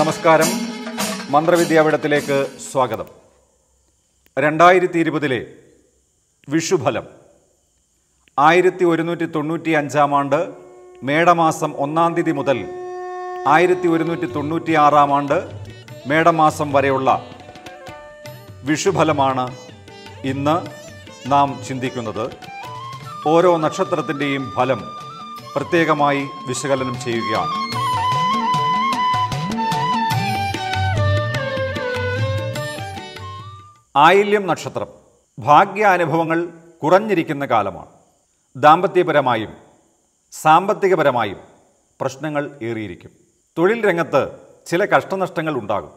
നമസ്കാരം മന്ത്രവിദ്യാപീഠത്തിലേക്ക് സ്വാഗതം രണ്ടായിരത്തി ഇരുപതിലെ വിഷുഫലം ആയിരത്തി ഒരുന്നൂറ്റി തൊണ്ണൂറ്റി അഞ്ചാം ആണ്ട് മേടമാസം ഒന്നാം തീയതി മുതൽ ആയിരത്തി ഒരുന്നൂറ്റി തൊണ്ണൂറ്റി ആറാം ആണ്ട് മേടമാസം വരെയുള്ള വിഷുഫലമാണ് ഇന്ന് നാം ചിന്തിക്കുന്നത് ഓരോ നക്ഷത്രത്തിൻ്റെയും ഫലം പ്രത്യേകമായി വിശകലനം ചെയ്യുകയാണ് ആയില്യം നക്ഷത്രം ഭാഗ്യാനുഭവങ്ങൾ കുറഞ്ഞിരിക്കുന്ന കാലമാണ് ദാമ്പത്യപരമായും സാമ്പത്തികപരമായും പ്രശ്നങ്ങൾ ഏറിയിരിക്കും തൊഴിൽ രംഗത്ത് ചില കഷ്ടനഷ്ടങ്ങൾ ഉണ്ടാകും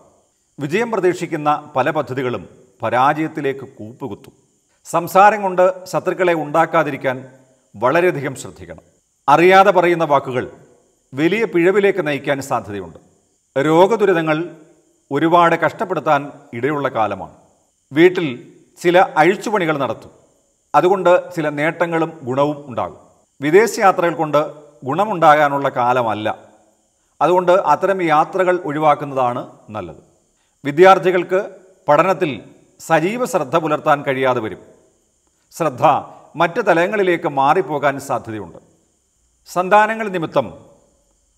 വിജയം പ്രതീക്ഷിക്കുന്ന പല പദ്ധതികളും പരാജയത്തിലേക്ക് കൂപ്പുകുത്തും സംസാരം കൊണ്ട് ശത്രുക്കളെ ഉണ്ടാക്കാതിരിക്കാൻ വളരെയധികം ശ്രദ്ധിക്കണം അറിയാതെ പറയുന്ന വാക്കുകൾ വലിയ പിഴവിലേക്ക് നയിക്കാൻ സാധ്യതയുണ്ട് രോഗദുരിതങ്ങൾ ഒരുപാട് കഷ്ടപ്പെടുത്താൻ ഇടയുള്ള കാലമാണ് വീട്ടിൽ ചില അഴിച്ചുപണികൾ നടത്തും അതുകൊണ്ട് ചില നേട്ടങ്ങളും ഗുണവും ഉണ്ടാകും വിദേശയാത്രകൾ കൊണ്ട് ഗുണമുണ്ടാകാനുള്ള കാലമല്ല അതുകൊണ്ട് അത്തരം യാത്രകൾ ഒഴിവാക്കുന്നതാണ് നല്ലത് വിദ്യാർത്ഥികൾക്ക് പഠനത്തിൽ സജീവ ശ്രദ്ധ പുലർത്താൻ കഴിയാതെ വരും ശ്രദ്ധ മറ്റ് തലങ്ങളിലേക്ക് മാറിപ്പോകാൻ സാധ്യതയുണ്ട് സന്താനങ്ങൾ നിമിത്തം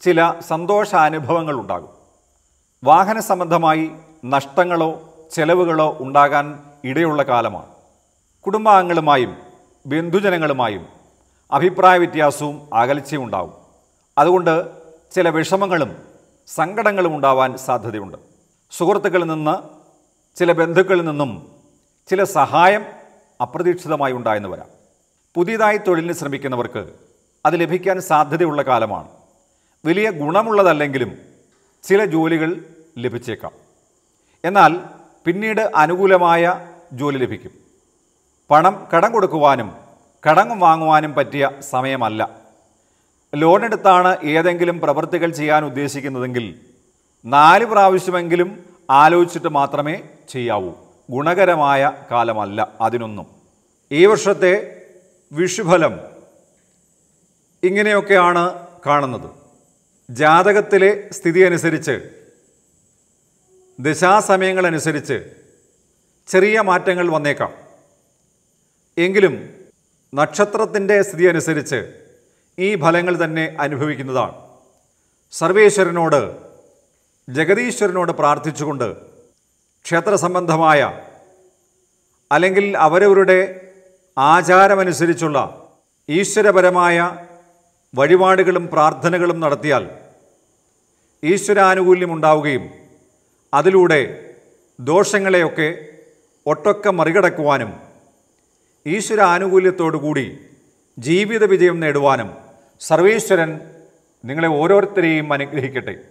ചില സന്തോഷാനുഭവങ്ങൾ ഉണ്ടാകും വാഹന സംബന്ധമായി നഷ്ടങ്ങളോ ചെലവുകളോ ഉണ്ടാകാൻ ഇടയുള്ള കാലമാണ് കുടുംബാംഗങ്ങളുമായും ബന്ധുജനങ്ങളുമായും അഭിപ്രായ വ്യത്യാസവും അകൽച്ചയും ഉണ്ടാവും അതുകൊണ്ട് ചില വിഷമങ്ങളും സങ്കടങ്ങളും ഉണ്ടാവാൻ സാധ്യതയുണ്ട് സുഹൃത്തുക്കളിൽ നിന്ന് ചില ബന്ധുക്കളിൽ നിന്നും ചില സഹായം അപ്രതീക്ഷിതമായി ഉണ്ടായെന്ന് വരാം പുതിയതായി തൊഴിലിന് ശ്രമിക്കുന്നവർക്ക് അത് ലഭിക്കാൻ സാധ്യതയുള്ള കാലമാണ് വലിയ ഗുണമുള്ളതല്ലെങ്കിലും ചില ജോലികൾ ലഭിച്ചേക്കാം എന്നാൽ പിന്നീട് അനുകൂലമായ ജോലി ലഭിക്കും പണം കടം കൊടുക്കുവാനും കടം വാങ്ങുവാനും പറ്റിയ സമയമല്ല ലോൺ എടുത്താണ് ഏതെങ്കിലും പ്രവൃത്തികൾ ചെയ്യാൻ ഉദ്ദേശിക്കുന്നതെങ്കിൽ നാല് പ്രാവശ്യമെങ്കിലും ആലോചിച്ചിട്ട് മാത്രമേ ചെയ്യാവൂ ഗുണകരമായ കാലമല്ല അതിനൊന്നും ഈ വർഷത്തെ വിഷുഫലം ഇങ്ങനെയൊക്കെയാണ് കാണുന്നത് ജാതകത്തിലെ സ്ഥിതി അനുസരിച്ച് ദിശാസമയങ്ങളനുസരിച്ച് ചെറിയ മാറ്റങ്ങൾ വന്നേക്കാം എങ്കിലും നക്ഷത്രത്തിൻ്റെ സ്ഥിതി അനുസരിച്ച് ഈ ഫലങ്ങൾ തന്നെ അനുഭവിക്കുന്നതാണ് സർവേശ്വരനോട് ജഗതീശ്വരനോട് പ്രാർത്ഥിച്ചുകൊണ്ട് ക്ഷേത്ര സംബന്ധമായ അല്ലെങ്കിൽ അവരവരുടെ ആചാരമനുസരിച്ചുള്ള ഈശ്വരപരമായ വഴിപാടുകളും പ്രാർത്ഥനകളും നടത്തിയാൽ ഈശ്വരാനുകൂല്യമുണ്ടാവുകയും അതിലൂടെ ദോഷങ്ങളെയൊക്കെ ഒട്ടൊക്കെ മറികടക്കുവാനും ഈശ്വര ആനുകൂല്യത്തോടുകൂടി ജീവിത വിജയം നേടുവാനും സർവീശ്വരൻ നിങ്ങളെ ഓരോരുത്തരെയും അനുഗ്രഹിക്കട്ടെ